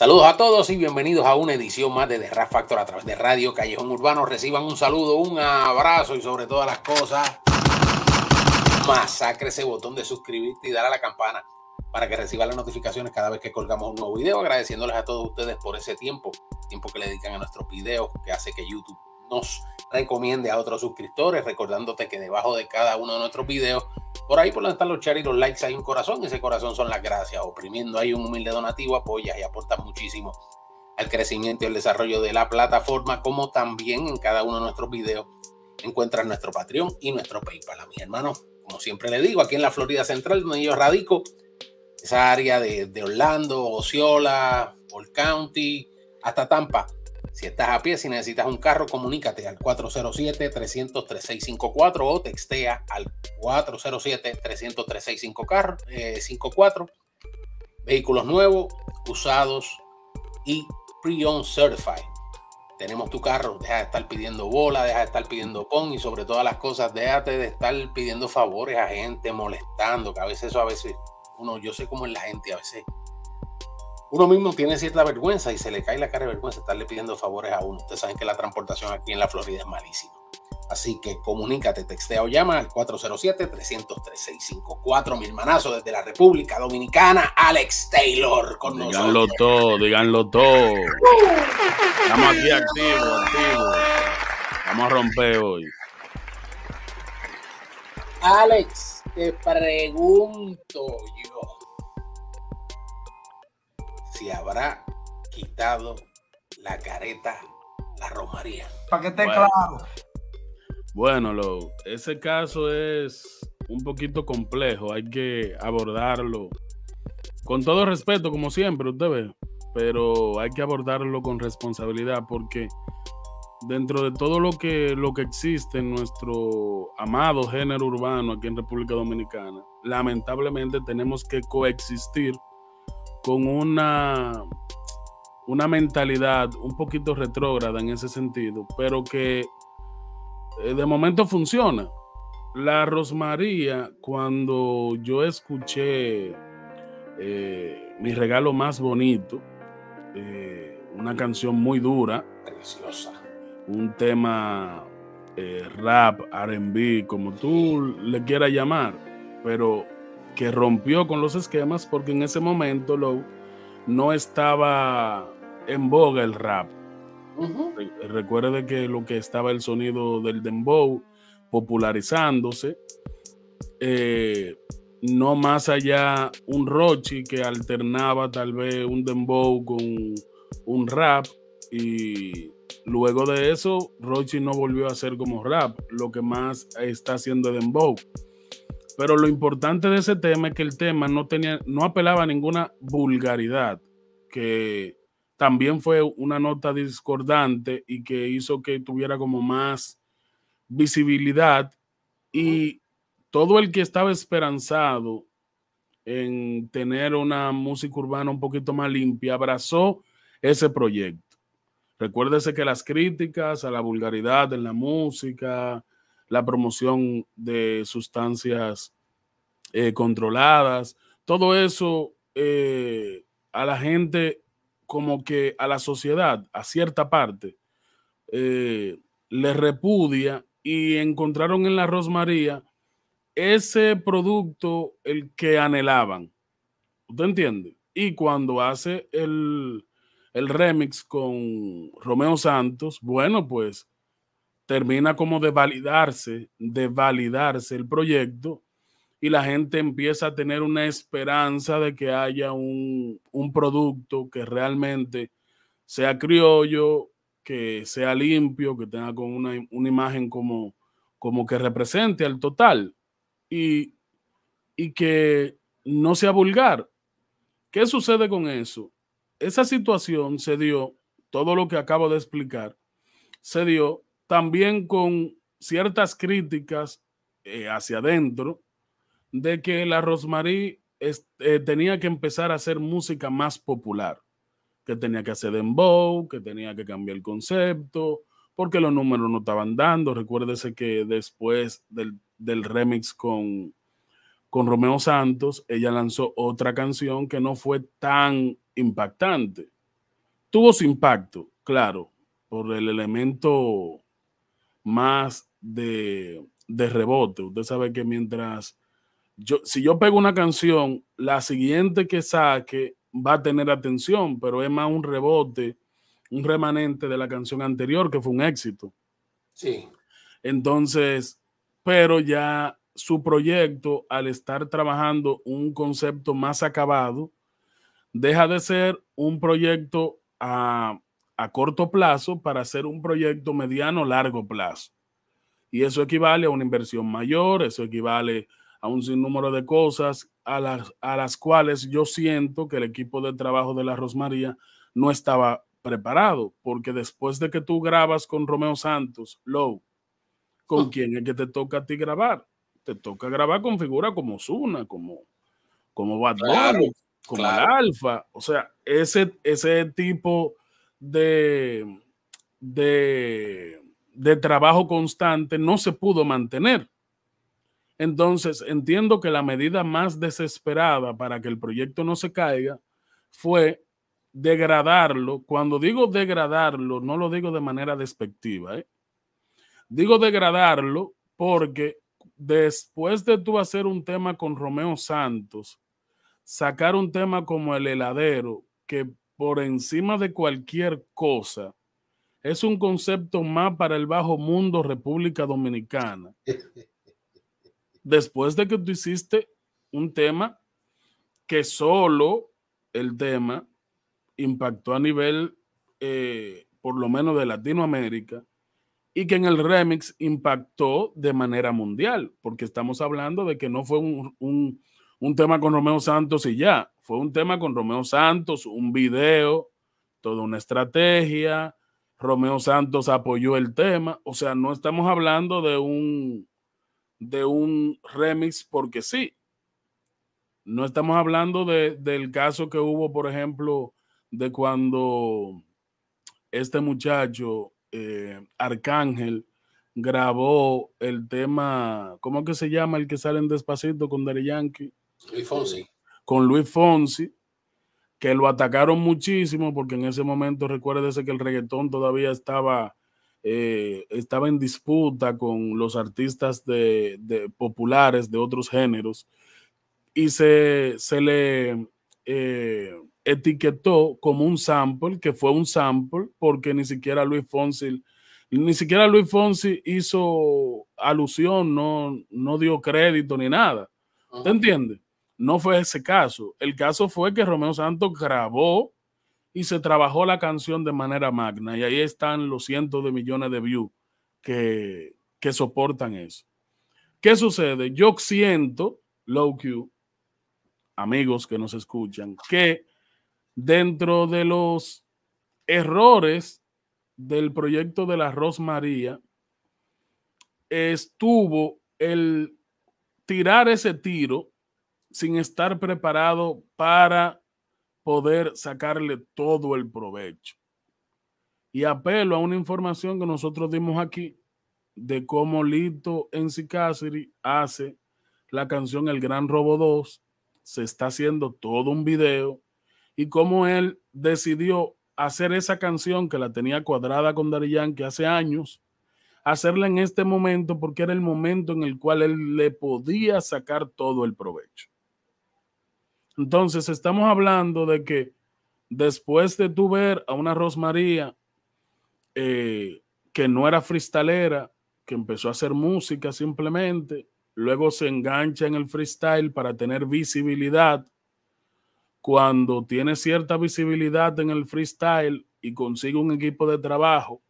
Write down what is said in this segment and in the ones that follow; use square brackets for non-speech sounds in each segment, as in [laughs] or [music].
Saludos a todos y bienvenidos a una edición más de The Rap Factor a través de Radio Callejón Urbano. Reciban un saludo, un abrazo y sobre todas las cosas, masacre ese botón de suscribirte y dar a la campana para que reciban las notificaciones cada vez que colgamos un nuevo video. Agradeciéndoles a todos ustedes por ese tiempo, tiempo que le dedican a nuestros videos, que hace que YouTube nos recomiende a otros suscriptores, recordándote que debajo de cada uno de nuestros videos, por ahí por donde están los shares y los likes, hay un corazón, ese corazón son las gracias. Oprimiendo ahí un humilde donativo, apoyas y aportas muchísimo al crecimiento y el desarrollo de la plataforma, como también en cada uno de nuestros videos encuentras nuestro Patreon y nuestro PayPal. A mis hermanos, como siempre le digo, aquí en la Florida Central, donde yo radico, esa área de, de Orlando, Osceola, Old County, hasta Tampa si estás a pie, si necesitas un carro, comunícate al 407-300-3654 o textea al 407-300-3654. Eh, Vehículos nuevos, usados y pre-owned certified. Tenemos tu carro, deja de estar pidiendo bola, deja de estar pidiendo con y sobre todas las cosas, déjate de estar pidiendo favores a gente, molestando, que a veces eso a veces, uno, yo sé cómo es la gente, a veces uno mismo tiene cierta vergüenza y se le cae la cara de vergüenza estarle pidiendo favores a uno. Ustedes saben que la transportación aquí en la Florida es malísima. Así que comunícate, textea o llama al 407-303-654. Mi hermanazo desde la República Dominicana, Alex Taylor, con díganlo todo, díganlo todo. Estamos aquí activos, activos. Vamos a romper hoy. Alex, te pregunto yo se habrá quitado la careta la Romaría. Para que esté claro. Bueno, lo ese caso es un poquito complejo, hay que abordarlo con todo respeto, como siempre, usted ve, pero hay que abordarlo con responsabilidad porque dentro de todo lo que, lo que existe en nuestro amado género urbano aquí en República Dominicana, lamentablemente tenemos que coexistir con una, una mentalidad un poquito retrógrada en ese sentido, pero que eh, de momento funciona. La Rosmaría, cuando yo escuché eh, mi regalo más bonito, eh, una canción muy dura, un tema rap, RB, como tú le quieras llamar, pero que rompió con los esquemas porque en ese momento no estaba en boga el rap. Recuerde que lo que estaba el sonido del dembow popularizándose, eh, no más allá un Rochi que alternaba tal vez un dembow con un rap y luego de eso Rochi no volvió a ser como rap, lo que más está haciendo dembow. Pero lo importante de ese tema es que el tema no tenía, no apelaba a ninguna vulgaridad, que también fue una nota discordante y que hizo que tuviera como más visibilidad. Y todo el que estaba esperanzado en tener una música urbana un poquito más limpia, abrazó ese proyecto. Recuérdese que las críticas a la vulgaridad en la música, la promoción de sustancias eh, controladas, todo eso eh, a la gente, como que a la sociedad, a cierta parte, eh, le repudia y encontraron en la Rosmaría ese producto el que anhelaban. ¿Usted entiende? Y cuando hace el, el remix con Romeo Santos, bueno, pues termina como de validarse, de validarse el proyecto y la gente empieza a tener una esperanza de que haya un, producto que realmente sea criollo, que sea limpio, que tenga con una, imagen como, como que represente al total y, y que no sea vulgar. ¿Qué sucede con eso? Esa situación se dio, todo lo que acabo de explicar, se dio también con ciertas críticas eh, hacia adentro de que la Rosemary eh, tenía que empezar a hacer música más popular, que tenía que hacer dembow, que tenía que cambiar el concepto, porque los números no estaban dando. Recuérdese que después del, remix con, con Romeo Santos, ella lanzó otra canción que no fue tan impactante. Tuvo su impacto, claro, por el elemento más de, rebote. Usted sabe que mientras yo, si yo pego una canción, la siguiente que saque va a tener atención, pero es más un rebote, un remanente de la canción anterior que fue un éxito. Sí. Entonces, pero ya su proyecto, al estar trabajando un concepto más acabado, deja de ser un proyecto a, ah, a corto plazo para hacer un proyecto mediano largo plazo. Y eso equivale a una inversión mayor, eso equivale a un sinnúmero de cosas a las, a las cuales yo siento que el equipo de trabajo de la Rosmaría no estaba preparado, porque después de que tú grabas con Romeo Santos, Low, ¿con oh. quién es que te toca a ti grabar? Te toca grabar con figura como Zuna, como, como Bad Bunny, como Alfa. O sea, ese, ese tipo de, trabajo constante no se pudo mantener. Entonces, entiendo que la medida más desesperada para que el proyecto no se caiga fue degradarlo. Cuando digo degradarlo, no lo digo de manera despectiva. ¿eh? Digo degradarlo porque después de tú hacer un tema con Romeo Santos, sacar un tema como el heladero, que por encima de cualquier cosa es un concepto más para el bajo mundo República Dominicana. Después de que tú hiciste un tema que solo el tema impactó a nivel, eh, por lo menos de Latinoamérica, y que en el remix impactó de manera mundial, porque estamos hablando de que no fue un, un tema con Romeo Santos y ya, fue un tema con Romeo Santos, un video, toda una estrategia. Romeo Santos apoyó el tema. O sea, no estamos hablando de un, de un remix porque sí. No estamos hablando del caso que hubo, por ejemplo, de cuando este muchacho, eh, Arcángel, grabó el tema, ¿cómo que se llama el que sale en despacito con Dari Yankee? El Fonsi con Luis Fonsi, que lo atacaron muchísimo, porque en ese momento recuérdese que el reggaetón todavía estaba, eh, estaba en disputa con los artistas de, populares de otros géneros, y se, le eh, etiquetó como un sample, que fue un sample, porque ni siquiera Luis Fonsi ni siquiera Luis Fonsi hizo alusión, no, no dio crédito ni nada. ¿Te entiendes? No fue ese caso. El caso fue que Romeo Santos grabó y se trabajó la canción de manera magna. Y ahí están los cientos de millones de views que, soportan eso. ¿Qué sucede? Yo siento, Low Q, amigos que nos escuchan, que dentro de los errores del proyecto de la Rosmaría estuvo el tirar ese tiro sin estar preparado para poder sacarle todo el provecho. Y apelo a una información que nosotros dimos aquí de cómo Lito en Sicasiri hace la canción El Gran Robo 2, se está haciendo todo un video y cómo él decidió hacer esa canción que la tenía cuadrada con Darillán que hace años, hacerla en este momento porque era el momento en el cual él le podía sacar todo el provecho. Entonces, estamos hablando de que después de tú ver a una Rosmaría eh, que no era freestalera, que empezó a hacer música simplemente, luego se engancha en el freestyle para tener visibilidad. Cuando tiene cierta visibilidad en el freestyle y consigue un equipo de trabajo,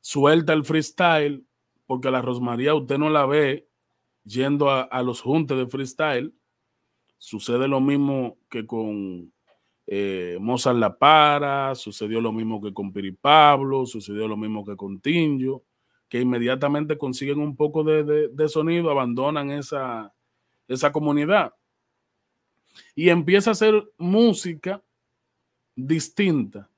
suelta el freestyle, porque la Rosmaría usted no la ve yendo a, a los juntes de freestyle, Sucede lo mismo que con eh, Mozart La Para, sucedió lo mismo que con Piri Pablo, sucedió lo mismo que con Tinjo, que inmediatamente consiguen un poco de, sonido, abandonan esa, esa comunidad y empieza a hacer música distinta.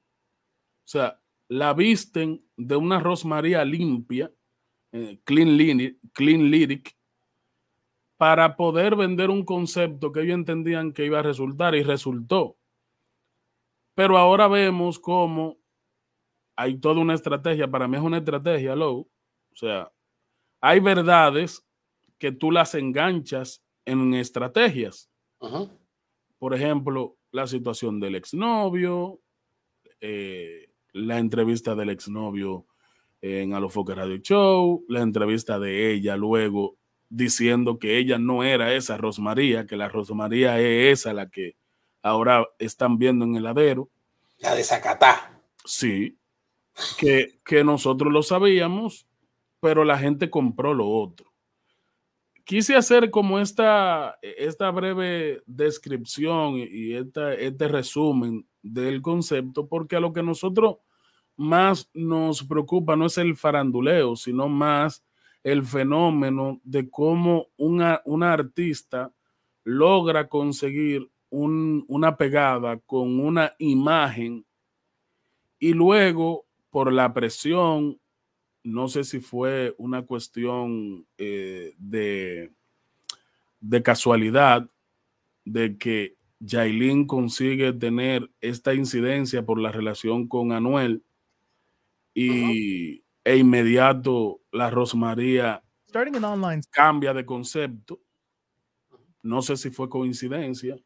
O sea, la visten de una rosmaría limpia, eh, clean, clean lyric, para poder vender un concepto que ellos entendían que iba a resultar y resultó. Pero ahora vemos cómo hay toda una estrategia, para mí es una estrategia, Low. O sea, hay verdades que tú las enganchas en estrategias. Por ejemplo, la situación del exnovio, eh, la entrevista del exnovio en Alofoque Radio Show, la entrevista de ella luego diciendo que ella no era esa Rosmaría, que la Rosmaría es esa la que ahora están viendo en el heladero. La de Zacatá. Sí, que, nosotros lo sabíamos, pero la gente compró lo otro. Quise hacer como esta, esta breve descripción y este resumen del concepto, porque a lo que nosotros más nos preocupa no es el faranduleo, sino más el fenómeno de cómo una, artista logra conseguir una pegada con una imagen y luego por la presión, no sé si fue una cuestión eh, de, de casualidad, de que Jailin consigue tener esta incidencia por la relación con Anuel y, e inmediato la Rosmaría cambia de concepto. No sé si fue coincidencia,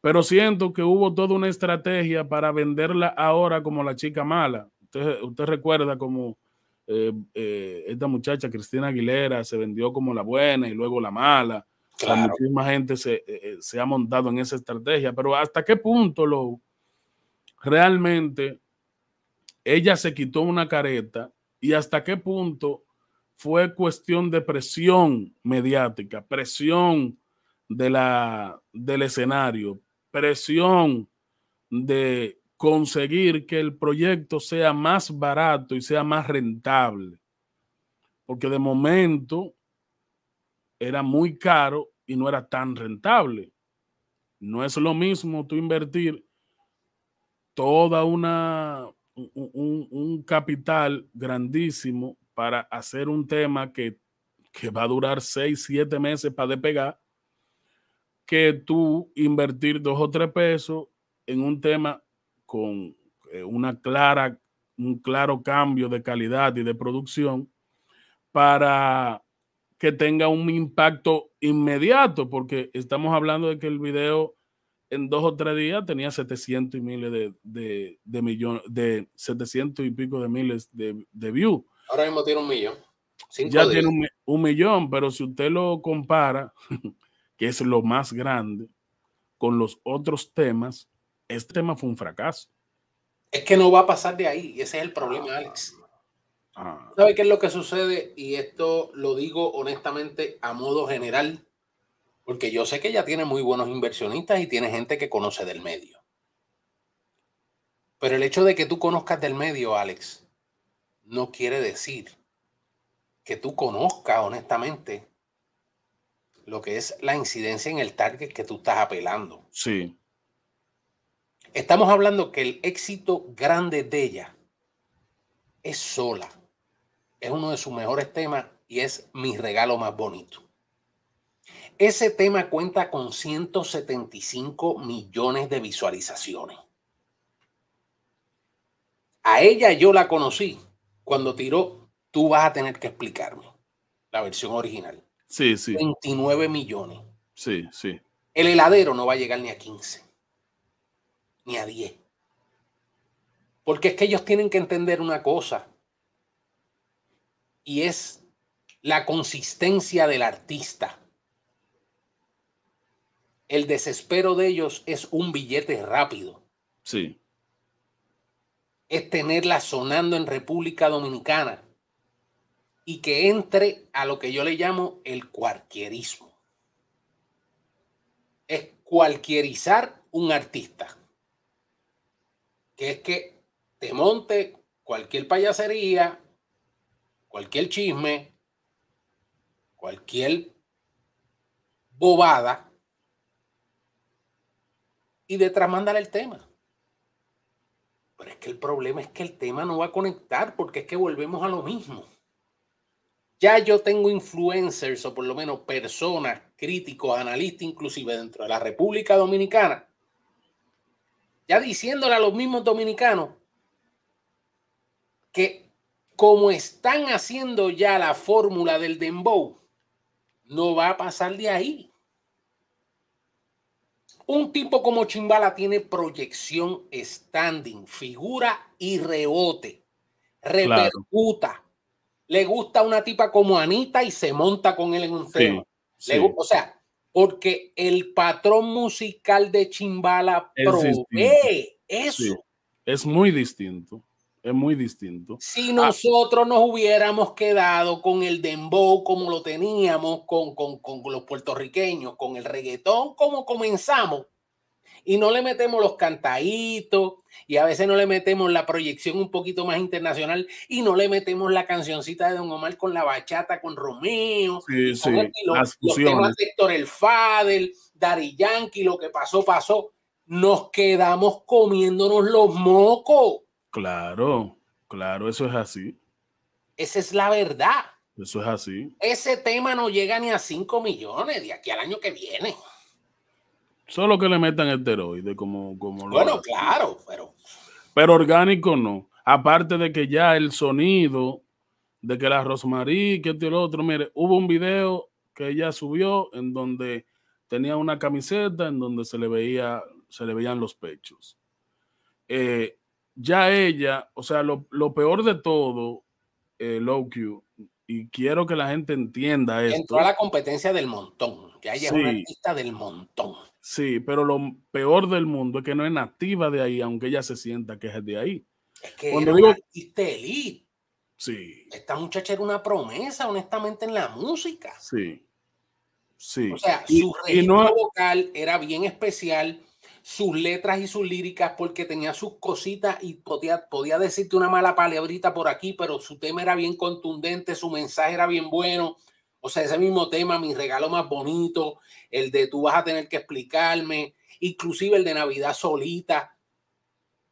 pero siento que hubo toda una estrategia para venderla ahora como la chica mala. Usted, recuerda como eh, eh, esta muchacha Cristina Aguilera se vendió como la buena y luego la mala. la misma gente eh, se, ha montado en esa estrategia, pero ¿hasta qué punto lo realmente ella se quitó una careta y hasta qué punto fue cuestión de presión mediática, presión de la, del escenario, presión de conseguir que el proyecto sea más barato y sea más rentable. Porque de momento era muy caro y no era tan rentable. No es lo mismo tú invertir toda una un, capital grandísimo para hacer un tema que, va a durar seis, siete meses para despegar, que tú invertir dos o tres pesos en un tema con eh, una clara, un claro cambio de calidad y de producción para que tenga un impacto inmediato, porque estamos hablando de que el video en dos o tres días tenía 700 y miles de, de, de millones, de 700 y pico de miles de, de views. Ahora mismo tiene un millón. ya tiene un, millón, pero si usted lo compara, [laughs] que es lo más grande, con los otros temas, este tema fue un fracaso. Es que no va a pasar de ahí, y ese es el problema, ah, Alex. Ah. ¿Sabe qué es lo que sucede? Y esto lo digo honestamente a modo general porque yo sé que ella tiene muy buenos inversionistas y tiene gente que conoce del medio. Pero el hecho de que tú conozcas del medio, Alex, no quiere decir que tú conozcas honestamente lo que es la incidencia en el target que tú estás apelando. Sí. Estamos hablando que el éxito grande de ella es sola. Es uno de sus mejores temas y es mi regalo más bonito. Ese tema cuenta con 175 millones de visualizaciones. A ella yo la conocí cuando tiró Tú vas a tener que explicarme, la versión original. Sí, sí. 29 millones. Sí, sí. El heladero no va a llegar ni a 15, ni a 10. Porque es que ellos tienen que entender una cosa, y es la consistencia del artista el desespero de ellos es un billete rápido. Sí. Es tenerla sonando en República Dominicana y que entre a lo que yo le llamo el cualquierismo. Es cualquierizar un artista. Que es que te monte cualquier payasería, cualquier chisme, cualquier bobada y detrás mándale el tema. Pero es que el problema es que el tema no va a conectar porque es que volvemos a lo mismo. Ya yo tengo influencers o por lo menos personas, críticos, analistas, inclusive dentro de la República Dominicana, ya diciéndole a los mismos dominicanos que como están haciendo ya la fórmula del dembow, no va a pasar de ahí. Un tipo como Chimbala tiene proyección standing, figura y rebote. Repercuta. Le gusta una tipa como Anita y se monta con él en un tema. O sea, porque el patrón musical de Chimbala provee eso. es muy distinto. Es muy distinto. Si ah, nosotros nos hubiéramos quedado con el dembow como lo teníamos, con, con, con los puertorriqueños, con el reggaetón como comenzamos, y no le metemos los cantaditos, y a veces no le metemos la proyección un poquito más internacional, y no le metemos la cancioncita de Don Omar con la bachata, con Romeo, sí, Héctor El Fadel, Dari Yankee, lo que pasó, pasó. Nos quedamos comiéndonos los mocos. Claro, claro, eso es así. Esa es la verdad. Eso es así. Ese tema no llega ni a 5 millones de aquí al año que viene. Solo que le metan esteroides como, como lo Bueno, claro, pero. Pero orgánico no. Aparte de que ya el sonido de que la Rosmarie, que el otro, mire, hubo un video que ella subió en donde tenía una camiseta en donde se le veía, se le veían los pechos. Eh, ya ella, o sea, lo, peor de todo, eh, Low y quiero que la gente entienda esto. Entró a la competencia del montón, ya ella una artista del montón. Sí, pero lo peor del mundo es que no es nativa de ahí, aunque ella se sienta que es de ahí. Es que Cuando era digo, artista elite. Sí. Esta muchacha era una promesa, honestamente, en la música. Sí. Sí. O sea, su registro vocal era bien especial sus letras y sus líricas porque tenía sus cositas y podía, podía decirte una mala palabrita por aquí, pero su tema era bien contundente, su mensaje era bien bueno. O sea, ese mismo tema, mi regalo más bonito, el de tú vas a tener que explicarme, inclusive el de Navidad solita,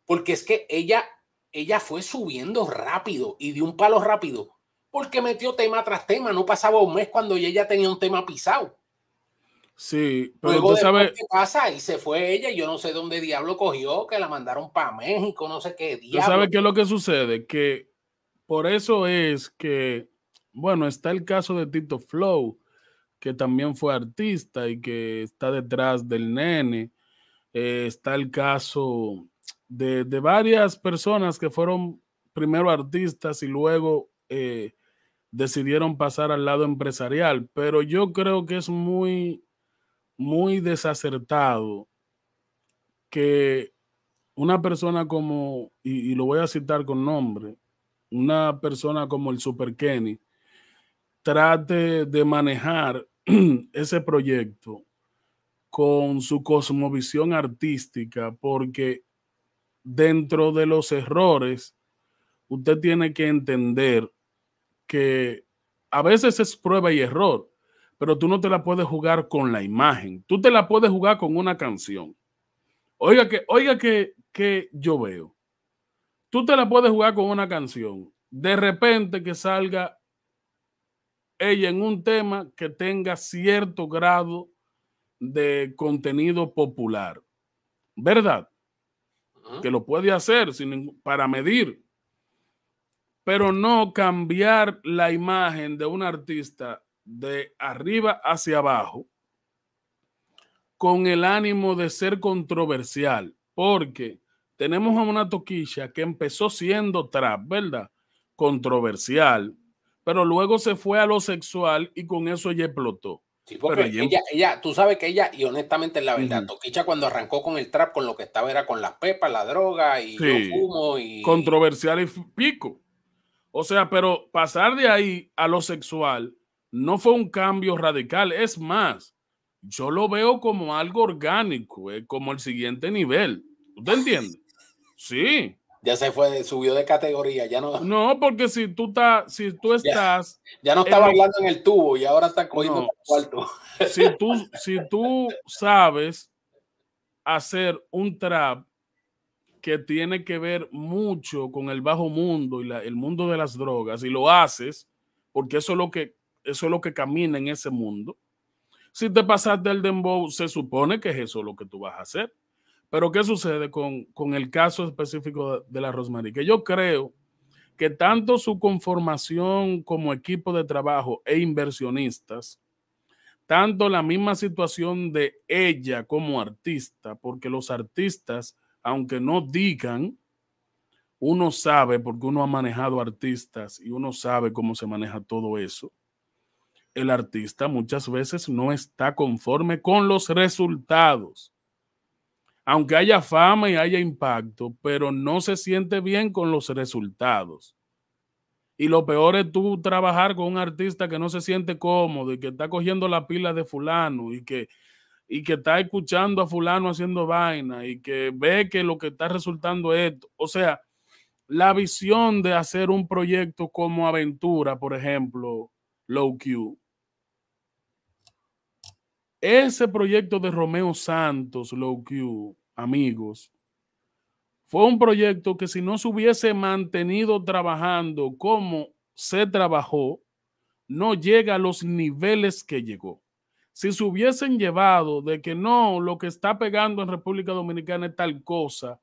porque es que ella, ella fue subiendo rápido y de un palo rápido, porque metió tema tras tema, no pasaba un mes cuando ella tenía un tema pisado. Sí, pero tú sabes. ¿Qué pasa? Y se fue ella, yo no sé dónde diablo cogió, que la mandaron para México, no sé qué diablo. ¿Tú sabes qué es lo que sucede? Que por eso es que, bueno, está el caso de Tito Flow, que también fue artista y que está detrás del nene. Eh, está el caso de, varias personas que fueron primero artistas y luego. Eh, decidieron pasar al lado empresarial, pero yo creo que es muy muy desacertado que una persona como, y, lo voy a citar con nombre, una persona como el Super Kenny trate de manejar [clears throat] ese proyecto con su cosmovisión artística, porque dentro de los errores, usted tiene que entender que a veces es prueba y error, pero tú no te la puedes jugar con la imagen, tú te la puedes jugar con una canción. Oiga que, oiga que, yo veo. Tú te la puedes jugar con una canción. De repente que salga ella en un tema que tenga cierto grado de contenido popular. ¿Verdad? Que lo puede hacer sin, para medir, pero no cambiar la imagen de un artista de arriba hacia abajo con el ánimo de ser controversial, porque tenemos a una toquilla que empezó siendo trap, ¿verdad? Controversial, pero luego se fue a lo sexual y con eso ella explotó. Sí, porque ella, tú sabes que ella, y honestamente la verdad, cuando arrancó con el trap, con lo que estaba era con las pepas, la droga y el fumo y. Controversial y pico. O sea, pero pasar de ahí a lo sexual no fue un cambio radical, es más, yo lo veo como algo orgánico, eh, como el siguiente nivel. ¿Usted entiende? Sí. Ya se fue, subió de categoría, ya no. No, porque si tú, estás. si tú estás. Ya, no estaba hablando en el tubo y ahora está cogiendo el cuarto. Si tú, si tú sabes hacer un trap que tiene que ver mucho con el bajo mundo y el mundo de las drogas y lo haces, porque eso es lo que eso es lo que camina en ese mundo. Si te pasas del dembow, se supone que es eso lo que tú vas a hacer. Pero ¿qué sucede con, con el caso específico de la Rosemary? Que yo creo que tanto su conformación como equipo de trabajo e inversionistas, tanto la misma situación de ella como artista, porque los artistas, aunque no digan, uno sabe, porque uno ha manejado artistas y uno sabe cómo se maneja todo eso el artista muchas veces no está conforme con los resultados. Aunque haya fama y haya impacto, pero no se siente bien con los resultados. Y lo peor es tú trabajar con un artista que no se siente cómodo y que está cogiendo la pila de fulano y que, y que está escuchando a fulano haciendo vaina y que ve que lo que está resultando es esto. O sea, la visión de hacer un proyecto como Aventura, por ejemplo, Low Q, ese proyecto de Romeo Santos, Low Q, amigos, fue un proyecto que si no se hubiese mantenido trabajando como se trabajó, no llega a los niveles que llegó. Si se hubiesen llevado de que no, lo que está pegando en República Dominicana es tal cosa,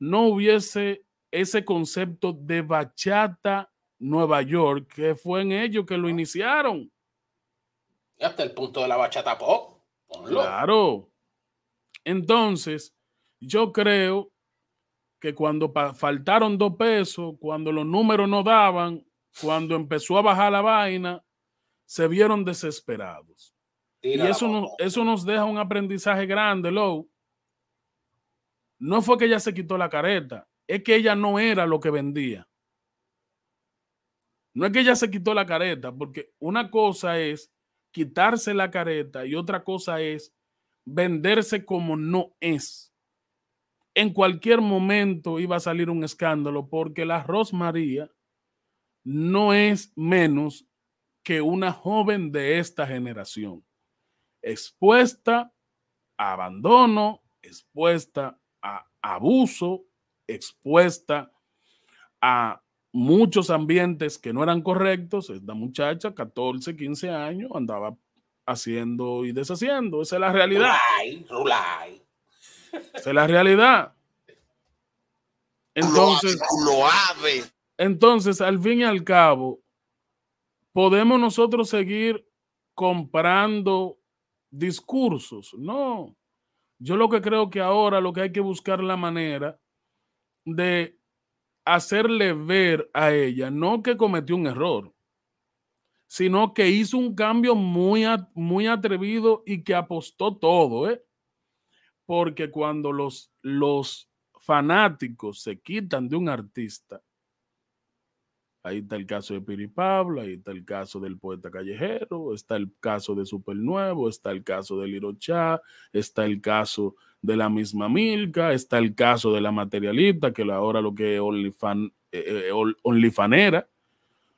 no hubiese ese concepto de bachata Nueva York, que fue en ellos que lo iniciaron. Hasta el punto de la bachata pop. Claro. Entonces, yo creo que cuando faltaron dos pesos, cuando los números no daban, cuando empezó a bajar la vaina, se vieron desesperados. y eso nos, eso nos deja un aprendizaje grande, Low. No fue que ella se quitó la careta, es que ella no era lo que vendía. No es que ella se quitó la careta, porque una cosa es quitarse la careta y otra cosa es venderse como no es. En cualquier momento iba a salir un escándalo porque la Rosmaría no es menos que una joven de esta generación, expuesta a abandono, expuesta a abuso, expuesta a muchos ambientes que no eran correctos, esta muchacha, 14, 15 años, andaba haciendo y deshaciendo. Esa es la realidad. Esa es la realidad. Entonces, entonces, al fin y al cabo, podemos nosotros seguir comprando discursos. No, yo lo que creo que ahora lo que hay que buscar la manera de hacerle ver a ella, no que cometió un error, sino que hizo un cambio muy, muy atrevido y que apostó todo, ¿eh? Porque cuando los, los fanáticos se quitan de un artista, ahí está el caso de Piri Pablo, ahí está el caso del poeta callejero, está el caso de Supernuevo, está el caso de Lirochá, está el caso de la misma Milka, está el caso de la materialista, que ahora lo que es OnlyFan, eh, eh OnlyFanera.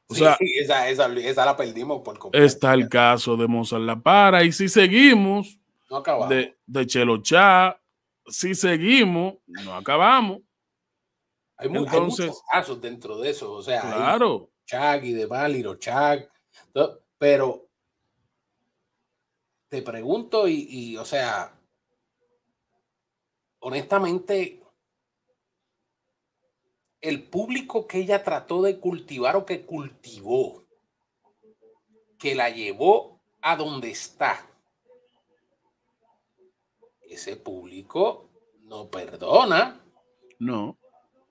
O sea, esa, esa, la perdimos por completo. Está el caso de Mozart La Para, y si seguimos, no acabamos. De, de Chelo Chá, si seguimos, no acabamos. Hay, muchos casos dentro de eso, o sea, claro. Chag y de Valiro, Chag, pero te pregunto y, y o sea, honestamente, el público que ella trató de cultivar o que cultivó, que la llevó a donde está, ese público no perdona. No.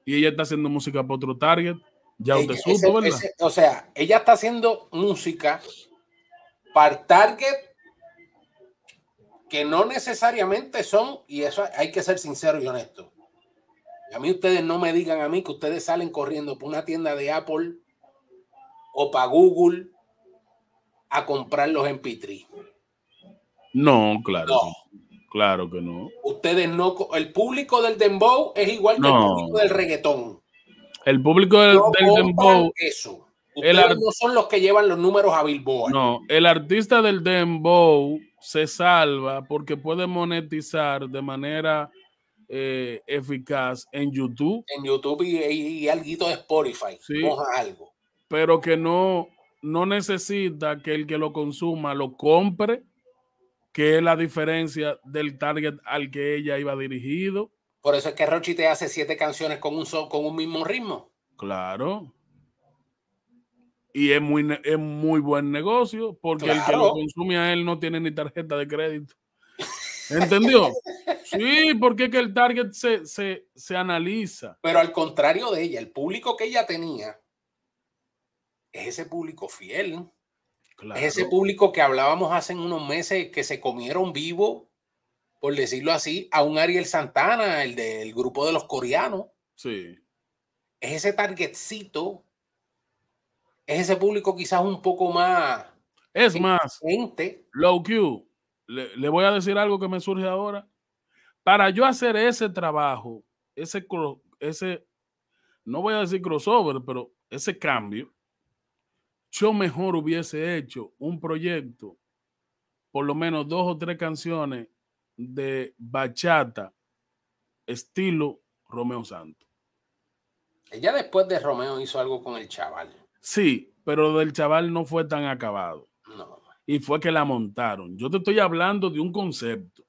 Y ella está haciendo música para otro target. Ya ¿verdad? o sea, ella está haciendo música para target no necesariamente son, y eso hay que ser sincero y honesto. A mí ustedes no me digan a mí que ustedes salen corriendo por una tienda de Apple o para Google a comprar los MP3. No, claro. Claro que no. Ustedes no. El público del Dembow es igual que el público del reggaetón. El público del, Dembow. Eso. no son los que llevan los números a Billboard. No, el artista del Dembow se salva porque puede monetizar de manera eh, eficaz en YouTube. En YouTube y, algo de Spotify. Sí, algo. Pero que no, no necesita que el que lo consuma lo compre, que es la diferencia del target al que ella iba dirigido. Por eso es que Rochi te hace siete canciones con un, con un mismo ritmo. Claro y es muy, es muy buen negocio porque el que lo consume a él no tiene ni tarjeta de crédito. ¿Entendió? Sí, porque que el target se, analiza. Pero al contrario de ella, el público que ella tenía es ese público fiel. Es ese público que hablábamos hace unos meses que se comieron vivo, por decirlo así, a un Ariel Santana, el del grupo de los coreanos. Sí. Es ese targetcito es ese público quizás un poco más... Es más, Low Q, le, voy a decir algo que me surge ahora. Para yo hacer ese trabajo, ese, ese, no voy a decir crossover, pero ese cambio, yo mejor hubiese hecho un proyecto, por lo menos dos o tres canciones de bachata, estilo Romeo Santo. Ella después de Romeo hizo algo con el chaval. Sí, pero del chaval no fue tan acabado. Y fue que la montaron. Yo te estoy hablando de un concepto.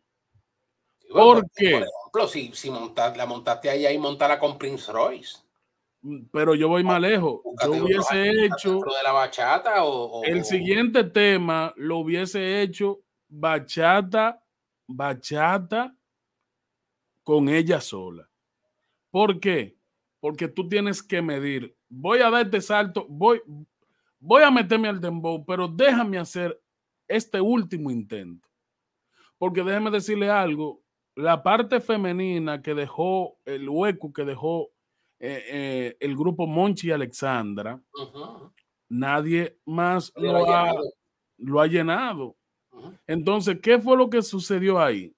¿Por qué? Por ejemplo, si, la montaste ahí, y montala con Prince Royce. Mm, pero yo voy más lejos. Yo hubiese hecho. De la bachata o, El siguiente tema lo hubiese hecho bachata, bachata con ella sola. ¿Por qué? Porque tú tienes que medir voy a dar este salto, voy, voy a meterme al dembow, pero déjame hacer este último intento. Porque déjeme decirle algo, la parte femenina que dejó, el hueco que dejó eh, eh, el grupo Monchi y Alexandra, nadie más lo, ha, llenado. Entonces, ¿qué fue lo que sucedió ahí?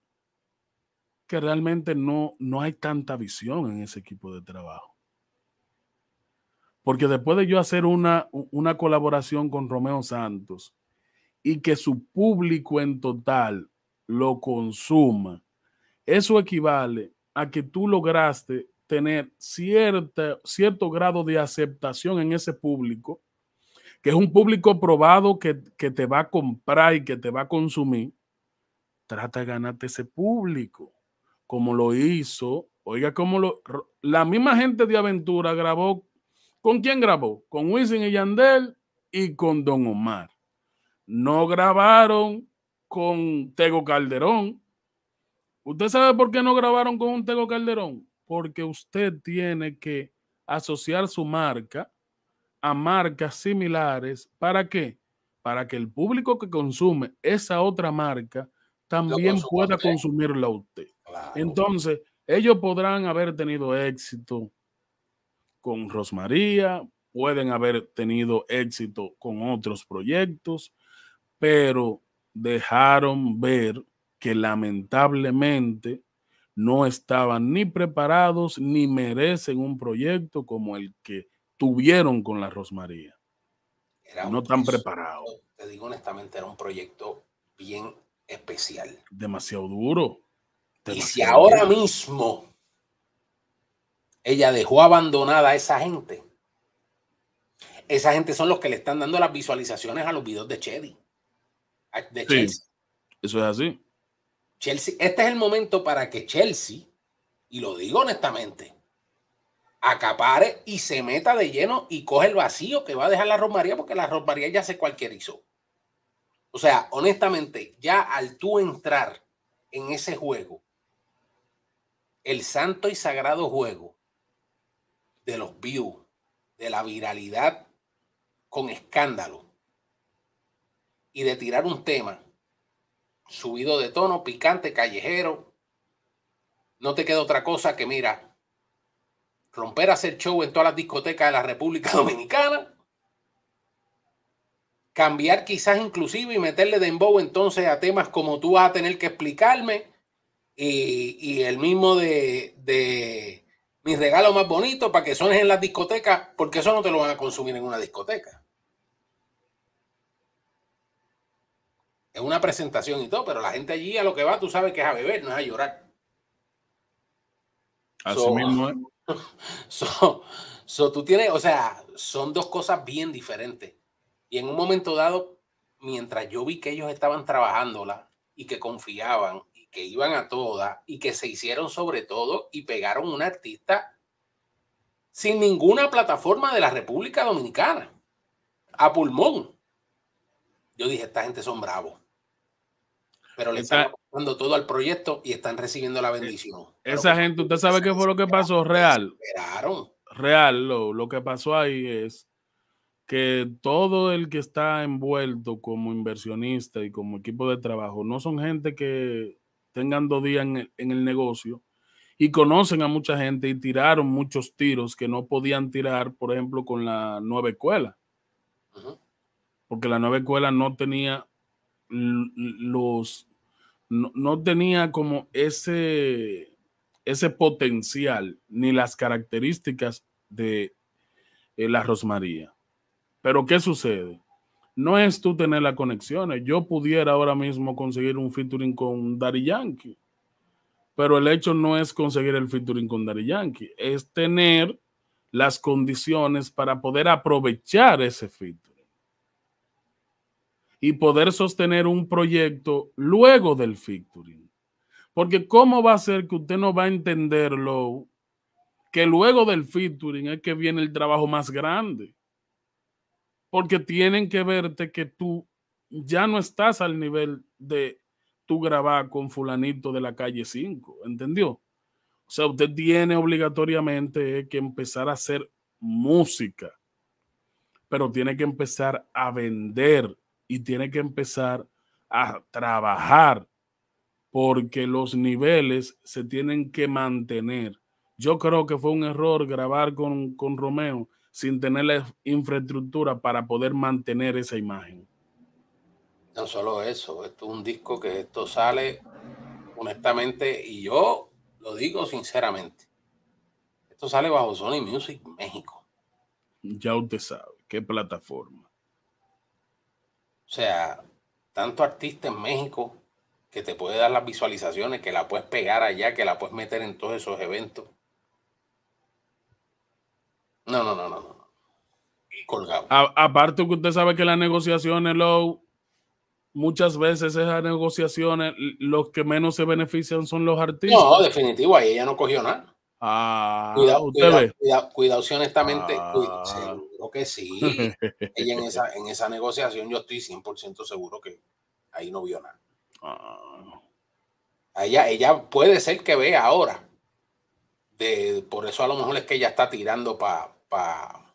Que realmente no, no hay tanta visión en ese equipo de trabajo. Porque después de yo hacer una, una colaboración con Romeo Santos y que su público en total lo consuma, eso equivale a que tú lograste tener cierto grado de aceptación en ese público, que es un público probado que, que te va a comprar y que te va a consumir, trata de ganarte ese público, como lo hizo, oiga, como lo... La misma gente de aventura grabó ¿Con quién grabó? Con Wisin y Yandel y con Don Omar. No grabaron con Tego Calderón. ¿Usted sabe por qué no grabaron con un Tego Calderón? Porque usted tiene que asociar su marca a marcas similares. ¿Para qué? Para que el público que consume esa otra marca también pueda consumirla usted. Entonces, ellos podrán haber tenido éxito, con Rosmaría, pueden haber tenido éxito con otros proyectos, pero dejaron ver que lamentablemente no estaban ni preparados ni merecen un proyecto como el que tuvieron con la Rosmaría. no tan preparado. Te digo honestamente, era un proyecto bien especial. Demasiado duro. y si ahora mismo ella dejó abandonada a esa gente. Esa gente son los que le están dando las visualizaciones a los videos de Chedi. Chelsea. eso es así. Chelsea, este es el momento para que Chelsea, y lo digo honestamente, acapare y se meta de lleno y coge el vacío que va a dejar la Rosmaría, porque la Rosmaría ya se cualquierizó. O sea, honestamente, ya al tú entrar en ese juego, el santo y sagrado juego de los views, de la viralidad con escándalo y de tirar un tema subido de tono, picante, callejero. No te queda otra cosa que, mira, romper a hacer show en todas las discotecas de la República [laughs] Dominicana. Cambiar quizás inclusive y meterle de dembow entonces a temas como tú vas a tener que explicarme y, y el mismo de, de mis regalos más bonitos para que sones en las discotecas, porque eso no te lo van a consumir en una discoteca. Es una presentación y todo, pero la gente allí a lo que va, tú sabes que es a beber, no es a llorar. Así mismo. [laughs] So, so, tú tienes, o sea, son dos cosas bien diferentes. Y en un momento dado, mientras yo vi que ellos estaban trabajándola y que confiaban que iban a todas y que se hicieron sobre todo y pegaron un artista sin ninguna plataforma de la República Dominicana, a pulmón. Yo dije, esta gente son bravos. Pero le están dando todo al proyecto y están recibiendo la eh, bendición. Esa gente, usted sabe qué fue lo que pasó, real. Real, lo, lo que pasó ahí es que todo el que está envuelto como inversionista y como equipo de trabajo no son gente que tengan dos días en el, negocio y conocen a mucha gente y tiraron muchos tiros que no podían tirar, por ejemplo, con la nueva escuela. Porque la nueva escuela no tenía los no, tenía como ese ese potencial ni las características de eh, la Rosmaría. Pero ¿qué sucede? no es tú tener las conexiones. Yo pudiera ahora mismo conseguir un featuring con Dari Yankee, pero el hecho no es conseguir el featuring con Dari Yankee, es tener las condiciones para poder aprovechar ese featuring y poder sostener un proyecto luego del featuring. Porque ¿cómo va a ser que usted no va a entenderlo? Que luego del featuring es que viene el trabajo más grande porque tienen que verte que tú ya no estás al nivel de tu grabar con fulanito de la calle 5, ¿entendió? O sea, usted tiene obligatoriamente que empezar a hacer música, pero tiene que empezar a vender y tiene que empezar a trabajar, porque los niveles se tienen que mantener. Yo creo que fue un error grabar con, con Romeo sin tener la infraestructura para poder mantener esa imagen. No solo eso, esto es un disco que esto sale honestamente y yo lo digo sinceramente. Esto sale bajo Sony Music México. Ya usted sabe, qué plataforma. O sea, tanto artista en México que te puede dar las visualizaciones, que la puedes pegar allá, que la puedes meter en todos esos eventos. No, no, no, no colgado. A, aparte que usted sabe que las negociaciones, lo, muchas veces esas negociaciones, los que menos se benefician son los artistas. No, definitivo, ahí ella no cogió nada. Ah, cuidado, usted si honestamente, ah. seguro que sí. [laughs] ella en esa, negociación, yo estoy 100% seguro que ahí no vio nada. Ah. Ella, puede ser que vea ahora. De, por eso a lo mejor es que ella está tirando para pa,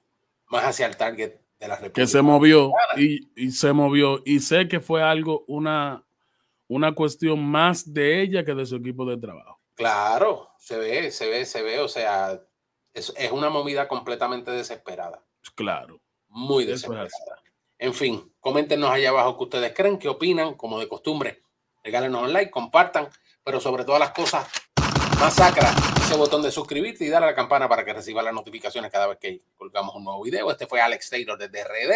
más hacia el target de la República. Que se movió y, se movió. Y sé que fue algo, una, una cuestión más de ella que de su equipo de trabajo. Claro, se ve, se ve, se ve. O sea, es, una movida completamente desesperada. Claro. Muy desesperada. en fin, coméntenos allá abajo que ustedes creen, qué opinan, como de costumbre. Regálenos un like, compartan, pero sobre todas las cosas, masacra botón de suscribirte y dar a la campana para que reciba las notificaciones cada vez que colgamos un nuevo video. Este fue Alex Taylor desde RD,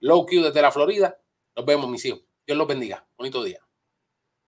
Low Q desde la Florida. Nos vemos, mis hijos. Dios los bendiga. Bonito día.